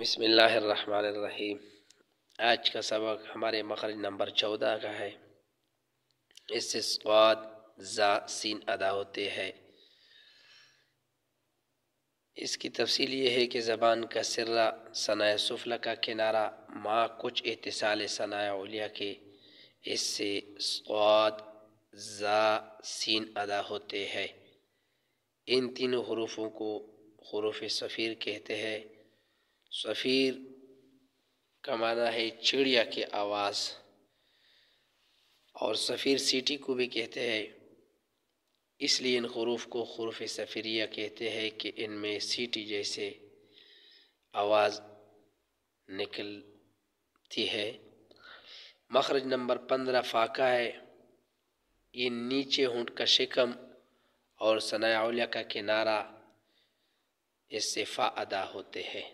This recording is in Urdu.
بسم اللہ الرحمن الرحیم آج کا سبق ہمارے مخرج نمبر چودہ کا ہے اس سے سواد زا سین ادا ہوتے ہیں اس کی تفصیل یہ ہے کہ زبان کا سرہ ثناۂ سفلہ کا کنارہ ماں کچھ احتسال ثناۂ علیہ کے اس سے سواد زا سین ادا ہوتے ہیں ان تینوں حروفوں کو حروف سفیر کہتے ہیں سفیر کا معنی ہے چڑیا کی آواز اور سفیر سیٹی کو بھی کہتے ہیں اس لیے ان غروف کو خروف سفیریہ کہتے ہیں کہ ان میں سیٹی جیسے آواز نکلتی ہے مخرج نمبر پندرہ فاقہ ہے یہ نیچے ہونٹ کا شکم اور ثناولیا کا کنارہ سے فا ادا ہوتے ہیں